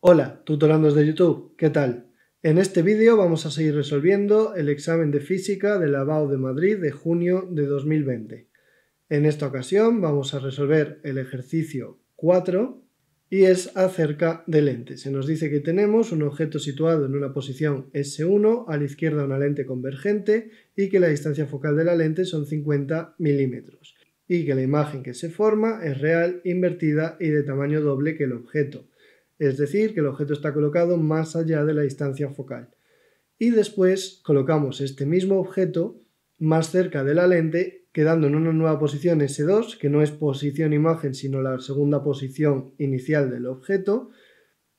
Hola, tutorandos de YouTube, ¿qué tal? En este vídeo vamos a seguir resolviendo el examen de física de la de Madrid de junio de 2020. En esta ocasión vamos a resolver el ejercicio 4 y es acerca de lentes. Se nos dice que tenemos un objeto situado en una posición S1, a la izquierda una lente convergente y que la distancia focal de la lente son 50 milímetros y que la imagen que se forma es real, invertida y de tamaño doble que el objeto es decir, que el objeto está colocado más allá de la distancia focal. Y después colocamos este mismo objeto más cerca de la lente, quedando en una nueva posición S2, que no es posición imagen, sino la segunda posición inicial del objeto,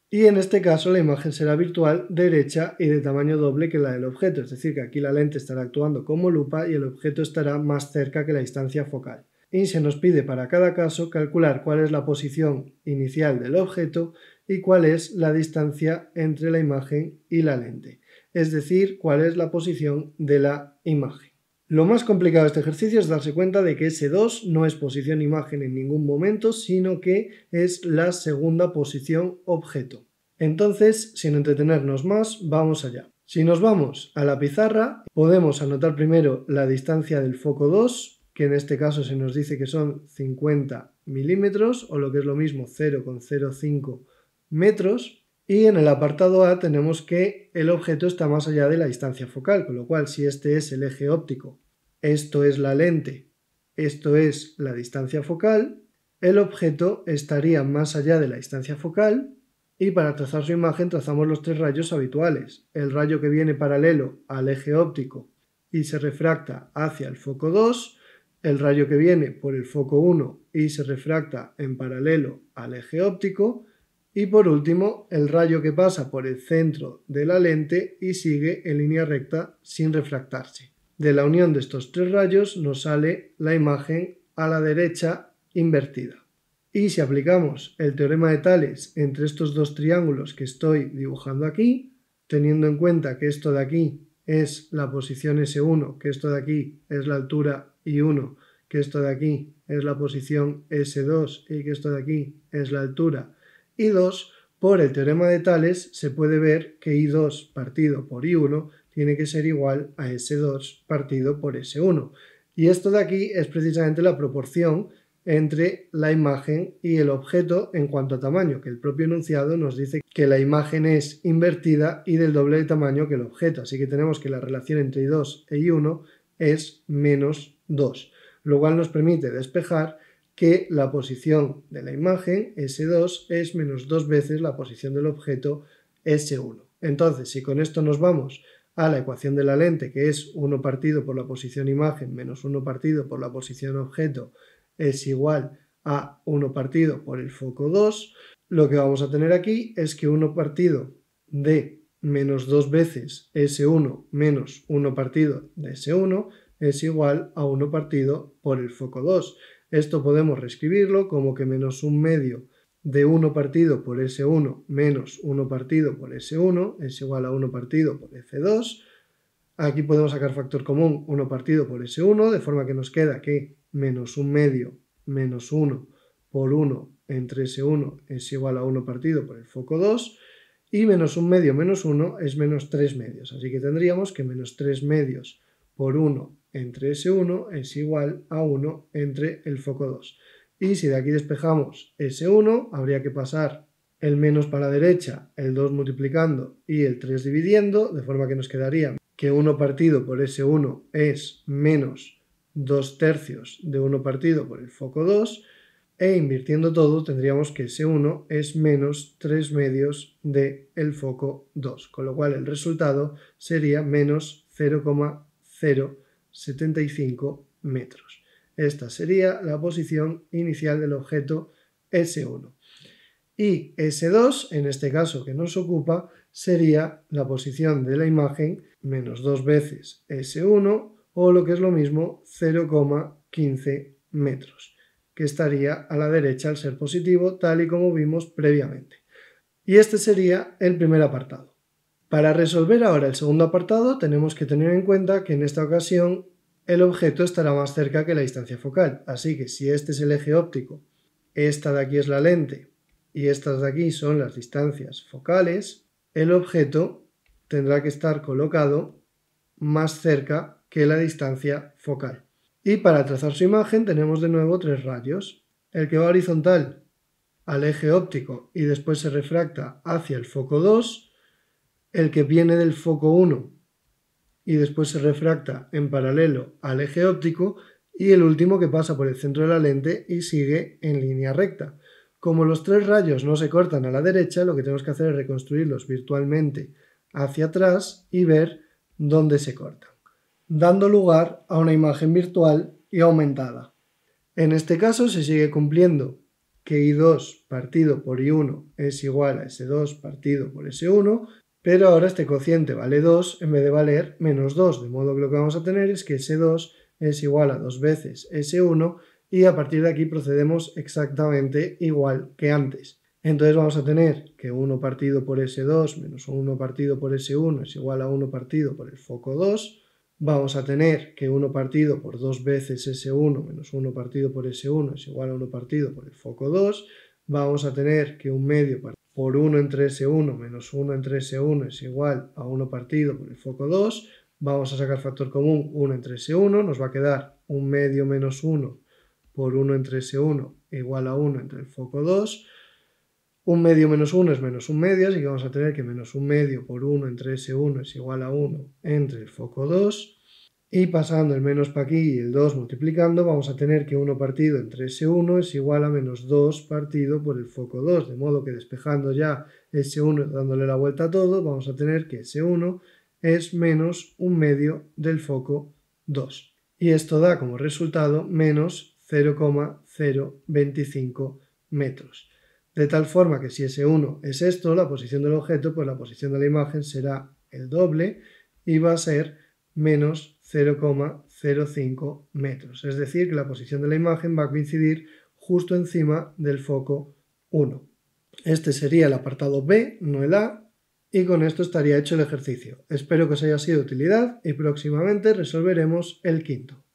y en este caso la imagen será virtual, derecha y de tamaño doble que la del objeto, es decir, que aquí la lente estará actuando como lupa y el objeto estará más cerca que la distancia focal y se nos pide para cada caso calcular cuál es la posición inicial del objeto y cuál es la distancia entre la imagen y la lente, es decir, cuál es la posición de la imagen. Lo más complicado de este ejercicio es darse cuenta de que S2 no es posición imagen en ningún momento, sino que es la segunda posición objeto. Entonces, sin entretenernos más, vamos allá. Si nos vamos a la pizarra, podemos anotar primero la distancia del foco 2, que en este caso se nos dice que son 50 milímetros o lo que es lo mismo 0,05 metros. Y en el apartado A tenemos que el objeto está más allá de la distancia focal, con lo cual si este es el eje óptico, esto es la lente, esto es la distancia focal, el objeto estaría más allá de la distancia focal y para trazar su imagen trazamos los tres rayos habituales. El rayo que viene paralelo al eje óptico y se refracta hacia el foco 2, el rayo que viene por el foco 1 y se refracta en paralelo al eje óptico. Y por último, el rayo que pasa por el centro de la lente y sigue en línea recta sin refractarse. De la unión de estos tres rayos nos sale la imagen a la derecha invertida. Y si aplicamos el teorema de Tales entre estos dos triángulos que estoy dibujando aquí, teniendo en cuenta que esto de aquí es la posición S1, que esto de aquí es la altura y 1, que esto de aquí es la posición S2 y que esto de aquí es la altura I2, por el teorema de Tales se puede ver que I2 partido por I1 tiene que ser igual a S2 partido por S1. Y esto de aquí es precisamente la proporción entre la imagen y el objeto en cuanto a tamaño, que el propio enunciado nos dice que la imagen es invertida y del doble de tamaño que el objeto. Así que tenemos que la relación entre I2 e I1 es menos 2, lo cual nos permite despejar que la posición de la imagen S2 es menos dos veces la posición del objeto S1. Entonces, si con esto nos vamos a la ecuación de la lente, que es 1 partido por la posición imagen menos 1 partido por la posición objeto, es igual a 1 partido por el foco 2, lo que vamos a tener aquí es que 1 partido de menos 2 veces S1 menos 1 partido de S1 es igual a 1 partido por el foco 2. Esto podemos reescribirlo como que menos un medio de 1 partido por S1 menos 1 partido por S1 es igual a 1 partido por F2. Aquí podemos sacar factor común 1 partido por S1, de forma que nos queda que menos un medio menos 1 por 1 entre S1 es igual a 1 partido por el foco 2 y menos un medio menos 1 es menos 3 medios. Así que tendríamos que menos 3 medios por 1 entre S1 es igual a 1 entre el foco 2. Y si de aquí despejamos S1, habría que pasar el menos para la derecha, el 2 multiplicando y el 3 dividiendo, de forma que nos quedaría que 1 partido por S1 es menos 2 tercios de 1 partido por el foco 2, e invirtiendo todo tendríamos que S1 es menos 3 medios de el foco 2, con lo cual el resultado sería menos 0,0 75 metros. Esta sería la posición inicial del objeto S1. Y S2, en este caso que nos ocupa, sería la posición de la imagen menos dos veces S1 o lo que es lo mismo 0,15 metros, que estaría a la derecha al ser positivo, tal y como vimos previamente. Y este sería el primer apartado. Para resolver ahora el segundo apartado tenemos que tener en cuenta que en esta ocasión el objeto estará más cerca que la distancia focal, así que si este es el eje óptico, esta de aquí es la lente y estas de aquí son las distancias focales, el objeto tendrá que estar colocado más cerca que la distancia focal. Y para trazar su imagen tenemos de nuevo tres rayos El que va horizontal al eje óptico y después se refracta hacia el foco 2, el que viene del foco 1 y después se refracta en paralelo al eje óptico y el último que pasa por el centro de la lente y sigue en línea recta. Como los tres rayos no se cortan a la derecha, lo que tenemos que hacer es reconstruirlos virtualmente hacia atrás y ver dónde se cortan, dando lugar a una imagen virtual y aumentada. En este caso se sigue cumpliendo que I2 partido por I1 es igual a S2 partido por S1 pero ahora este cociente vale 2 en vez de valer menos 2, de modo que lo que vamos a tener es que S2 es igual a 2 veces S1 y a partir de aquí procedemos exactamente igual que antes. Entonces vamos a tener que 1 partido por S2 menos 1 partido por S1 es igual a 1 partido por el foco 2. Vamos a tener que 1 partido por 2 veces S1 menos 1 partido por S1 es igual a 1 partido por el foco 2. Vamos a tener que 1 medio partido por 1 entre S1 menos 1 entre S1 es igual a 1 partido por el foco 2. Vamos a sacar factor común 1 entre S1, nos va a quedar 1 medio menos 1 por 1 entre S1 igual a 1 entre el foco 2. 1 medio menos 1 es menos 1 medio, así que vamos a tener que menos 1 medio por 1 entre S1 es igual a 1 entre el foco 2. Y pasando el menos para aquí y el 2 multiplicando, vamos a tener que 1 partido entre S1 es igual a menos 2 partido por el foco 2, de modo que despejando ya S1 dándole la vuelta a todo, vamos a tener que S1 es menos un medio del foco 2. Y esto da como resultado menos 0,025 metros. De tal forma que si S1 es esto, la posición del objeto, pues la posición de la imagen será el doble y va a ser menos 0,05 metros. Es decir, que la posición de la imagen va a coincidir justo encima del foco 1. Este sería el apartado B, no el A, y con esto estaría hecho el ejercicio. Espero que os haya sido de utilidad y próximamente resolveremos el quinto.